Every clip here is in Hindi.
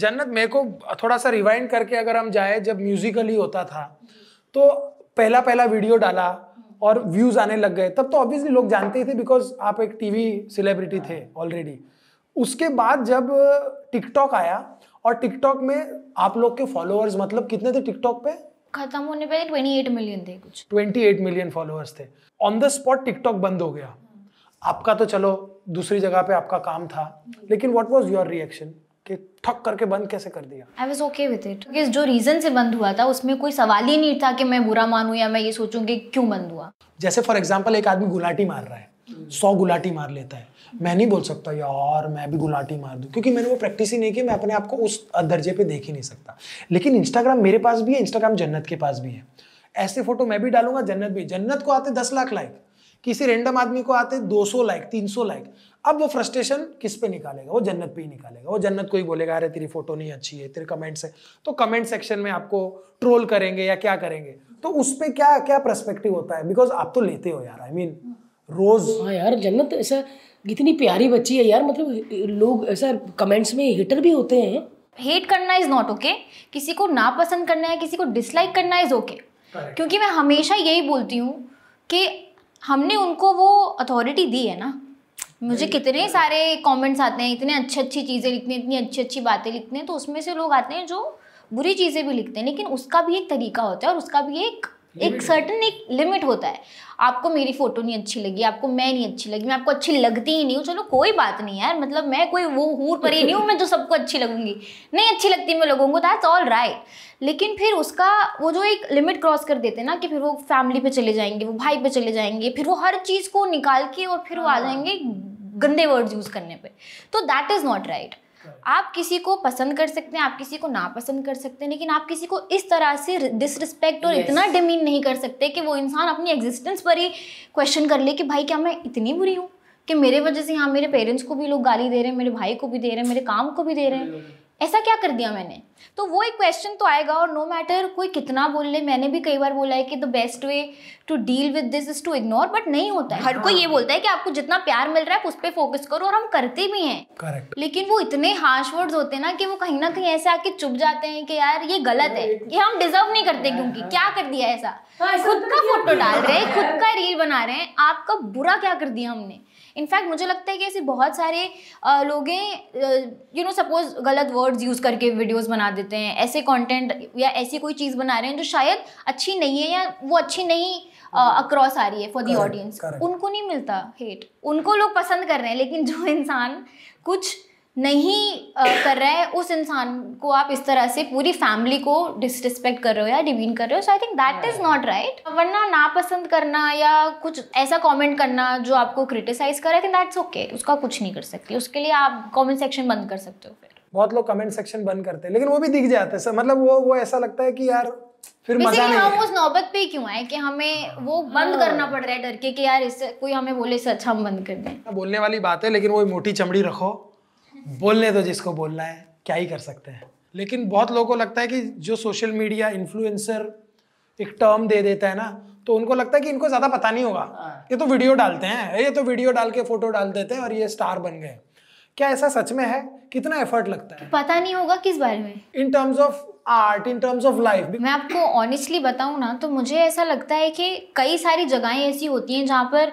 जन्नत मेरे को थोड़ा सा रिवाइंड करके अगर हम जाए जब म्यूजिकल ही होता था तो पहला पहला वीडियो डाला और व्यूज आने लग गए तब तो ऑब्वियसली लोग जानते ही थे बिकॉज आप एक टीवी सेलिब्रिटी थे ऑलरेडी उसके बाद जब टिकटॉक आया और टिकटॉक में आप लोग के फॉलोअर्स मतलब कितने थे टिकटॉक पे खत्म होने पे 28 मिलियन थे कुछ 28 मिलियन फॉलोअर्स थे ऑन द स्पॉट टिकटॉक बंद हो गया आपका तो चलो दूसरी जगह पे आपका काम था लेकिन व्हाट वाज योर रिएक्शन कि ठक करके बंद कैसे कर दिया I was okay with it क्योंकि जो रीज़न से बंद हुआ था उसमें कोई सवाल ही नहीं था कि मैं बुरा मानूँ या मैं ये सोचूँ कि क्यों बंद हुआ जैसे फॉर एग्जाम्पल एक आदमी गुलाटी मार रहा है सौ गुलाटी मार लेता है मैं नहीं बोल सकता यार मैं भी गुलाटी मार दूं क्योंकि मैंने वो प्रैक्टिस ही नहीं की मैं अपने आप को उस दर्जे पे देख ही नहीं सकता लेकिन इंस्टाग्राम मेरे पास भी है इंस्टाग्राम जन्नत के पास भी है ऐसे फोटो मैं भी डालूंगा जन्नत भी जन्नत को आते दस लाख लाइक किसी रेंडम आदमी को आते 200 लाइक 300 लाइक अब वो फ्रस्ट्रेशन किस पे निकालेगा वो जन्नत पे ही निकालेगा वो जन्नत को ही बोलेगा अरे तेरी फोटो नहीं अच्छी है तेरे कमेंट्स है तो कमेंट सेक्शन में आपको ट्रोल करेंगे या क्या करेंगे तो उस पर क्या क्या परस्पेक्टिव होता है बिकॉज आप तो लेते हो यार आई I मीन mean, रोज हाँ यार जन्नत ऐसा कितनी प्यारी बच्ची है यार मतलब लोग ऐसा कमेंट्स में हिटर भी होते हैं हेट करना इज नॉट ओके किसी को ना पसंद करना है किसी को डिसलाइक करना इज ओके okay. क्योंकि मैं हमेशा यही बोलती हूँ कि हमने उनको वो अथॉरिटी दी है ना मुझे कितने सारे कमेंट्स आते हैं इतने अच्छी अच्छी चीज़ें लिखते हैं इतनी अच्छी अच्छी बातें लिखते हैं तो उसमें से लोग आते हैं जो बुरी चीज़ें भी लिखते हैं लेकिन उसका भी एक तरीका होता है और उसका भी एक एक सर्टन एक लिमिट होता है आपको मेरी फोटो नहीं अच्छी लगी आपको मैं नहीं अच्छी लगी मैं आपको अच्छी लगती ही नहीं हूँ चलो कोई बात नहीं यार मतलब मैं कोई वो हूर ही नहीं हूँ मैं जो सबको अच्छी लगूंगी नहीं अच्छी लगती मैं लोगों को दैट्स ऑल राइट लेकिन फिर उसका वो जो एक लिमिट क्रॉस कर देते हैं ना कि फिर वो फैमिली पे चले जाएंगे वो भाई पे चले जाएंगे फिर वो हर चीज़ को निकाल के और फिर वो आ हाँ। जाएंगे गंदे वर्ड्स यूज़ करने पर तो दैट इज़ नॉट राइट आप किसी को पसंद कर सकते हैं आप किसी को नापसंद कर सकते हैं लेकिन आप किसी को इस तरह से डिसरिस्पेक्ट और yes. इतना डिमीन नहीं कर सकते कि वो इंसान अपनी एग्जिस्टेंस पर ही क्वेश्चन कर ले कि भाई क्या मैं इतनी बुरी हूँ कि मेरे वजह से यहाँ मेरे पेरेंट्स को भी लोग गाली दे रहे हैं मेरे भाई को भी दे रहे हैं मेरे काम को भी दे रहे हैं ऐसा क्या कर दिया मैंने तो वो एक क्वेश्चन तो आएगा और नो मैटर कोई कितना बोल ले मैंने भी कई बार बोला है कि the best way to deal with this is to ignore but नहीं होता है हर कोई ये हाँ। बोलता है कि आपको जितना प्यार मिल रहा है उस पर फोकस करो और हम करते भी हैं करेक्ट लेकिन वो इतने हार्श वर्ड्स होते हैं ना कि वो कहीं ना कहीं ऐसे आके चुप जाते हैं कि यार ये गलत है ये हम डिजर्व नहीं करते क्योंकि हाँ। क्या कर दिया ऐसा हाँ, खुद तो का फोटो डाल रहे हैं खुद का रील बना रहे हैं आपका बुरा क्या कर दिया हमने इनफैक्ट मुझे लगता है कि ऐसे बहुत सारे लोग यू नो सपोज गलत वर्ड्स यूज़ करके वीडियोस बना देते हैं ऐसे कंटेंट या ऐसी कोई चीज़ बना रहे हैं जो शायद अच्छी नहीं है या वो अच्छी नहीं अक्रॉस आ रही है फॉर दी ऑडियंस उनको नहीं मिलता हेट उनको लोग पसंद कर रहे हैं लेकिन जो इंसान कुछ नहीं कर रहा है उस इंसान को आप इस तरह से पूरी फैमिली को डिसरिस्पेक्ट कर रहे हो या डिवीन कर रहे हो so I think that is not right वरना नापसंद करना या कुछ ऐसा कमेंट करना जो आपको क्रिटिसाइज कर आई थिंक दैट्स ओके उसका कुछ नहीं कर सकती उसके लिए आप कमेंट सेक्शन बंद कर सकते हो फिर बहुत लोग कमेंट सेक्शन बंद करते हैं लेकिन वो भी दिख जाते हैं मतलब वो वो ऐसा लगता है कि यार फिर मजा नहीं हम उस नौबत पे क्यों आए कि हमें वो बंद हाँ। करना पड़ रहा है डर के कि यार इससे कोई हमें बोले से अच्छा हम बंद कर दें बोलने वाली बात है लेकिन वो मोटी चमड़ी रखो बोलने दो जिसको बोलना है क्या ही कर सकते हैं लेकिन बहुत लोगों को लगता है कि जो सोशल मीडिया इन्फ्लुएंसर एक टर्म दे देता है ना तो उनको लगता है कि इनको ज़्यादा पता नहीं होगा हाँ। ये तो वीडियो डालते हैं ये तो वीडियो डाल के फोटो डाल देते हैं और ये स्टार बन गए क्या ऐसा सच में है कितना एफर्ट लगता है पता नहीं होगा किस बारे में in terms of art in terms of life मैं आपको ऑनेस्टली बताऊँ ना तो मुझे ऐसा लगता है कि कई सारी जगहें ऐसी होती हैं जहाँ पर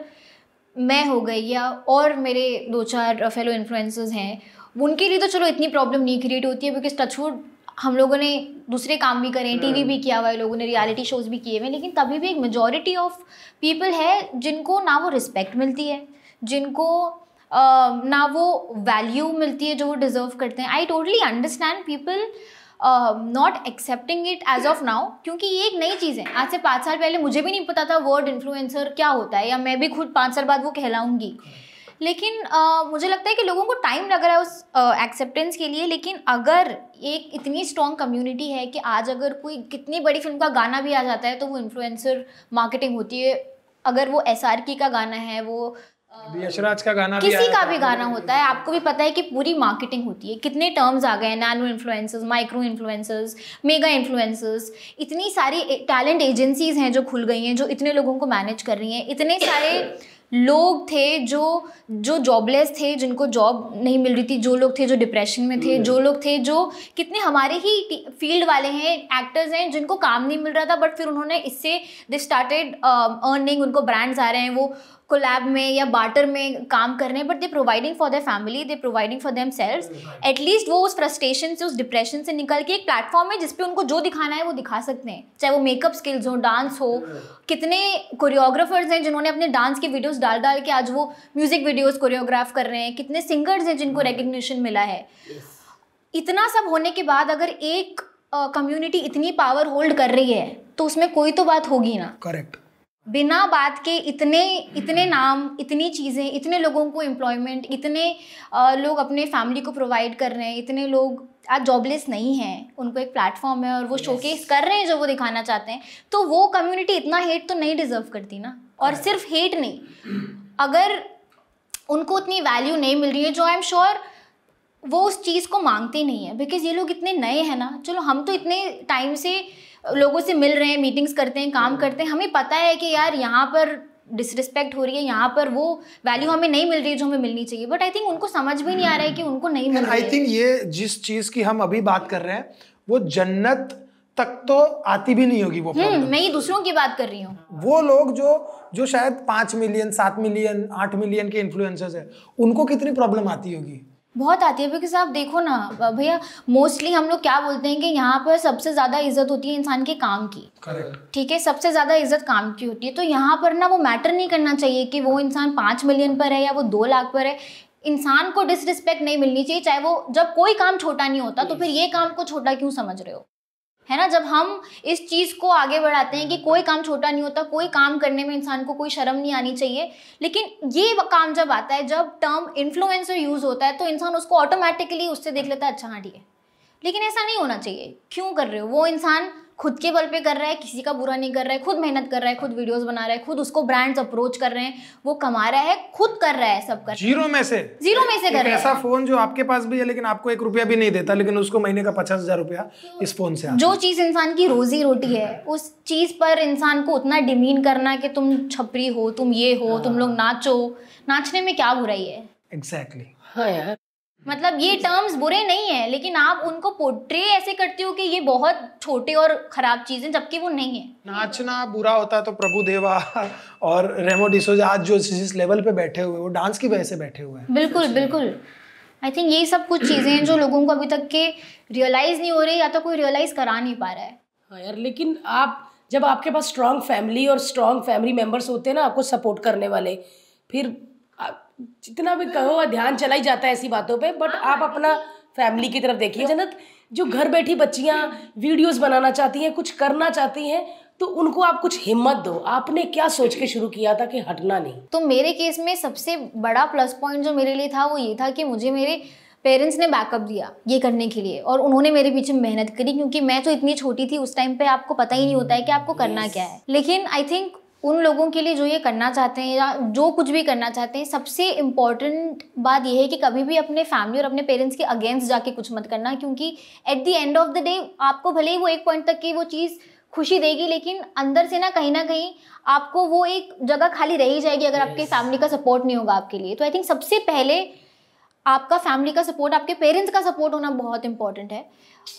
मैं हो गई या और मेरे दो चार फेलो इन्फ्लुएंसर्स हैं उनके लिए तो चलो इतनी प्रॉब्लम नहीं क्रिएट होती है बिकॉज टचवुड हम लोगों ने दूसरे काम भी करें वी hmm. भी किया हुआ है लोगों ने रियलिटी शोज भी किए हुए लेकिन तभी भी एक मेजोरिटी ऑफ पीपल है जिनको ना वो रिस्पेक्ट मिलती है जिनको ना वो वैल्यू मिलती है जो वो डिज़र्व करते हैं I totally understand people not accepting it as of now क्योंकि ये एक नई चीज़ है आज से पाँच साल पहले मुझे भी नहीं पता था वर्ड इन्फ्लुएंसर क्या होता है या मैं भी खुद पाँच साल बाद वो कहलाऊंगी hmm. लेकिन आ, मुझे लगता है कि लोगों को टाइम लग रहा है उस एक्सेप्टेंस के लिए लेकिन अगर एक इतनी स्ट्रॉन्ग कम्युनिटी है कि आज अगर कोई कितनी बड़ी फिल्म का गाना भी आ जाता है तो वो इन्फ्लुएंसर मार्केटिंग होती है अगर वो एस का गाना है वो यशराज का गाना किसी भी का भी गाना होता है आपको भी पता है कि पूरी मार्केटिंग होती है कितने टर्म्स आ गए हैं nano influencers micro influencers mega influencers इतनी सारी टैलेंट एजेंसीज हैं जो खुल गई हैं जो इतने लोगों को मैनेज कर रही हैं इतने सारे लोग थे जो जो जॉबलेस थे जिनको जॉब नहीं मिल रही थी जो लोग थे जो डिप्रेशन में थे जो लोग थे जो कितने हमारे ही फील्ड वाले हैं एक्टर्स हैं जिनको काम नहीं मिल रहा था बट फिर उन्होंने इससे दे स्टार्टेड अर्निंग उनको ब्रांड्स आ रहे हैं वो कोलैब में या बाटर में काम कर रहे हैं but they providing for their family they providing for themselves at least वो उस फ्रस्ट्रेशन से उस डिप्रेशन से निकल के एक प्लेटफॉर्म है जिसपे उनको जो दिखाना है वो दिखा सकते हैं चाहे वो मेकअप स्किल्स हो डांस हो कितने कोरियोग्राफर्स हैं जिन्होंने अपने डांस के वीडियोज डाल डाल के आज वो म्यूज़िक वीडियोज कोरियोग्राफ कर रहे हैं कितने सिंगर्स हैं जिनको रिकग्निशन मिला है इतना सब होने के बाद अगर एक कम्युनिटी इतनी पावर होल्ड कर रही है तो उसमें कोई तो बात होगी ना करेक्ट बिना बात के इतने इतने नाम इतनी चीज़ें इतने लोगों को एम्प्लॉयमेंट इतने लोग अपने फैमिली को प्रोवाइड कर रहे हैं इतने लोग आज जॉबलेस नहीं हैं उनको एक प्लेटफॉर्म है और वो yes. शोकेस कर रहे हैं जो वो दिखाना चाहते हैं तो वो कम्युनिटी इतना हेट तो नहीं डिज़र्व करती ना और right. सिर्फ हेट नहीं अगर उनको उतनी वैल्यू नहीं मिल रही है जो आई एम श्योर वो उस चीज़ को मांगते नहीं है बिकॉज ये लोग इतने नए हैं ना चलो हम तो इतने टाइम से लोगों से मिल रहे हैं मीटिंग्स करते हैं काम हम्म। करते हैं हमें पता है कि यार यहाँ पर डिसरिस्पेक्ट हो रही है यहाँ पर वो वैल्यू हमें नहीं मिल रही है जो हमें मिलनी चाहिए बट आई थिंक उनको समझ भी नहीं आ रहा है कि उनको नहीं मिल आई थिंक ये जिस चीज़ की हम अभी बात कर रहे हैं वो जन्नत तक तो आती भी नहीं होगी वो हम्म, मैं ही दूसरों की बात कर रही हूँ वो लोग जो जो शायद पांच मिलियन सात मिलियन आठ मिलियन के इन्फ्लुएंसर्स हैं उनको कितनी प्रॉब्लम आती होगी बहुत आती है बिकॉज आप देखो ना भैया मोस्टली हम लोग क्या बोलते हैं कि यहाँ पर सबसे ज़्यादा इज्जत होती है इंसान के काम की ठीक है सबसे ज़्यादा इज्जत काम की होती है तो यहाँ पर ना वो मैटर नहीं करना चाहिए कि वो इंसान पाँच मिलियन पर है या वो दो लाख पर है इंसान को डिसरिस्पेक्ट नहीं मिलनी चाहिए चाहे वो जब कोई काम छोटा नहीं होता तो फिर ये काम को छोटा क्यों समझ रहे हो है ना जब हम इस चीज़ को आगे बढ़ाते हैं कि हम्म। कोई काम छोटा नहीं होता कोई काम करने में इंसान को कोई शर्म नहीं आनी चाहिए लेकिन ये काम जब आता है जब टर्म इन्फ्लुएंसर यूज़ होता है तो इंसान उसको ऑटोमेटिकली उससे देख लेता है अच्छा हाँ ठीक है लेकिन ऐसा नहीं होना चाहिए क्यों कर रहे हो वो इंसान खुद के बल पे कर रहा है किसी का बुरा नहीं कर रहा है खुद मेहनत कर रहा है खुद वीडियोस बना रहा है खुद उसको ब्रांड्स अप्रोच कर रहे हैं वो कमा रहा है खुद कर रहा है सब कर जीरो में से जीरो में से कर रहा है ऐसा फोन जो आपके पास भी है लेकिन आपको एक रुपया भी नहीं देता लेकिन उसको महीने का पचास हजार रुपया इस फोन से जो चीज इंसान की रोजी रोटी है उस चीज पर इंसान को उतना डिमीन करना कि तुम छपरी हो तुम ये हो तुम हाँ। लोग नाचो नाचने में क्या बुराई है एग्जैक्टली हाँ यार मतलब ये टर्म्स बुरे नहीं है लेकिन आप उनको पोर्ट्रे ऐसे करती हो कि ये बहुत छोटे और खराब चीज है जबकि वो नहीं है नाचना बुरा होता है तो प्रभु देवा और रेमो डिसोजा आज जो जिस लेवल पे बैठे हुए वो डांस की वजह से बैठे हुए हैं बिल्कुल बिल्कुल आई थिंक ये सब कुछ चीज़ें हैं जो लोगों को अभी तक के रियलाइज़ नहीं हो रही या तो कोई रियलाइज़ करा नहीं पा रहा है हाँ यार लेकिन आप जब आपके पास स्ट्रॉन्ग फैमिली और स्ट्रॉन्ग फैमिली मेम्बर्स होते हैं ना आपको सपोर्ट करने वाले फिर जितना भी कहो ध्यान चला ही जाता है ऐसी बातों पे बट हाँ, आप अपना फैमिली हाँ, हाँ। की तरफ देखिए जनत जो घर बैठी बच्चियाँ वीडियोस बनाना चाहती हैं कुछ करना चाहती हैं तो उनको आप कुछ हिम्मत दो आपने क्या सोच के शुरू किया था कि हटना नहीं तो मेरे केस में सबसे बड़ा प्लस पॉइंट जो मेरे लिए था वो ये था कि मुझे मेरे पेरेंट्स ने बैकअप दिया ये करने के लिए और उन्होंने मेरे पीछे मेहनत करी क्योंकि मैं तो इतनी छोटी थी उस टाइम पे आपको पता ही नहीं होता है कि आपको करना yes. क्या है लेकिन आई थिंक उन लोगों के लिए जो ये करना चाहते हैं या जो कुछ भी करना चाहते हैं सबसे इम्पॉर्टेंट बात यह है कि कभी भी अपने फैमिली और अपने पेरेंट्स के अगेंस्ट जाके कुछ मत करना क्योंकि at the end of the day आपको भले ही वो एक पॉइंट तक की वो चीज़ खुशी देगी लेकिन अंदर से ना कहीं ना कहीं आपको वो एक जगह खाली रह ही जाएगी अगर yes. आपके फैमिली का सपोर्ट नहीं होगा आपके लिए तो आई थिंक सबसे पहले आपका फैमिली का सपोर्ट आपके पेरेंट्स का सपोर्ट होना बहुत इंपॉर्टेंट है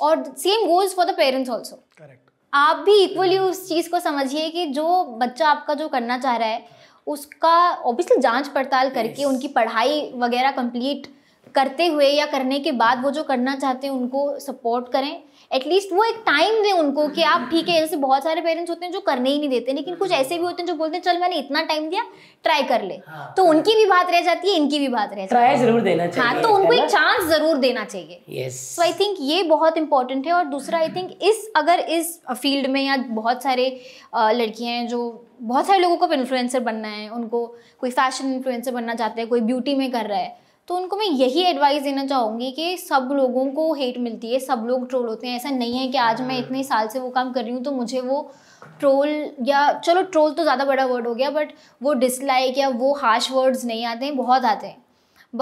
और same goals for the parents also correct आप भी इक्वली उस चीज़ को समझिए कि जो बच्चा आपका जो करना चाह रहा है उसका ऑब्वियसली जांच पड़ताल करके yes. उनकी पढ़ाई वगैरह कंप्लीट करते हुए या करने के बाद वो जो करना चाहते हैं उनको सपोर्ट करें एटलीस्ट वो एक टाइम दें उनको कि आप ठीक है ऐसे बहुत सारे पेरेंट्स होते हैं जो करने ही नहीं देते लेकिन कुछ ऐसे भी होते हैं जो बोलते हैं चल मैंने इतना टाइम दिया ट्राई कर ले हाँ, तो हाँ। उनकी भी बात रह जाती है इनकी भी बात रह जाती है जरूर देना हाँ, चाहिए हाँ तो उनको एक चांस जरूर देना चाहिए सो आई थिंक ये बहुत इंपॉर्टेंट है और दूसरा आई थिंक इस अगर इस फील्ड में या बहुत सारे लड़कियाँ हैं जो बहुत सारे लोगों को इन्फ्लुएंसर बनना है उनको कोई फैशन इन्फ्लुएंसर बनना चाहते हैं कोई ब्यूटी में कर रहा है तो उनको मैं यही एडवाइस देना चाहूँगी कि सब लोगों को हेट मिलती है सब लोग ट्रोल होते हैं ऐसा नहीं है कि आज मैं हाँ। इतने साल से वो काम कर रही हूँ तो मुझे वो ट्रोल या चलो ट्रोल तो ज़्यादा बड़ा वर्ड हो गया बट वो डिसलाइक या वो हार्श वर्ड्स नहीं आते हैं बहुत आते हैं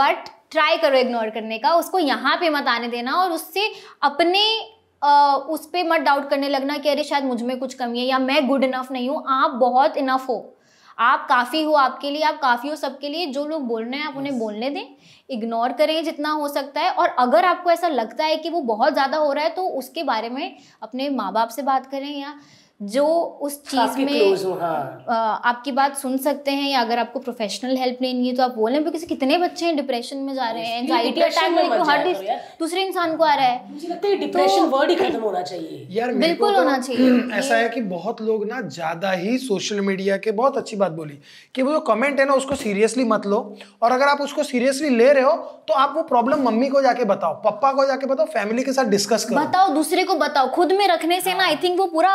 बट ट्राई करो इग्नोर करने का उसको यहाँ पे मत आने देना और उससे अपने आ, उस पर मत डाउट करने लगना कि अरे शायद मुझ में कुछ कमी है या मैं गुड इनफ नहीं हूँ आप बहुत इनफ हो आप काफ़ी हो आपके लिए आप काफ़ी हो सबके लिए जो लोग बोल रहे हैं आप उन्हें बोलने दें इग्नोर करें जितना हो सकता है और अगर आपको ऐसा लगता है कि वो बहुत ज़्यादा हो रहा है तो उसके बारे में अपने माँ बाप से बात करें या जो उस चीज में हाँ। आपकी बात सुन सकते हैं या अगर आपको प्रोफेशनल हेल्प लेनी है तो आप बोलें क्योंकि कितने बच्चे हैं डिप्रेशन में जा रहे हैं एंजाइटी अटैक में तो हर दूसरे इंसान को आ रहा है मुझे लगता है डिप्रेशन वर्ड तो ही खत्म होना चाहिए यार बिल्कुल तो होना चाहिए ऐसा है कि बहुत लोग ना ज्यादा ही सोशल मीडिया के बहुत अच्छी बात बोली कि वो जो कमेंट है ना उसको सीरियसली मत लो और अगर आप उसको सीरियसली ले रहे हो तो आप वो प्रॉब्लम मम्मी को जाके बताओ पप्पा को जाके बताओ फैमिली के साथ डिस्कस करो बताओ दूसरे को बताओ खुद में रखने से ना आई हाँ। थिंक वो पूरा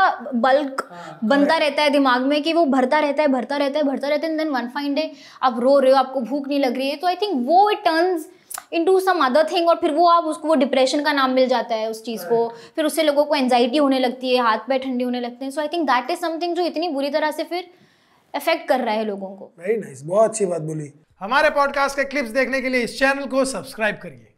बल्क हाँ, बनता रहता है दिमाग में कि वो भरता रहता है भरता रहता है भरता रहता है देन वन फाइन डे आप रो रहे हो आपको भूख नहीं लग रही है तो आई थिंक वो it turns into some other thing और फिर वो आप उसको वो डिप्रेशन का नाम मिल जाता है उस चीज़ right. को फिर उससे लोगों को एनजाइटी होने लगती है हाथ पैर ठंडी होने लगते हैं so I think that is something जो इतनी बुरी तरह से फिर इफेक्ट कर रहा है लोगों को वेरी नाइस nice. बहुत अच्छी बात बोली हमारे पॉडकास्ट के क्लिप्स देखने के लिए इस चैनल को सब्सक्राइब करिए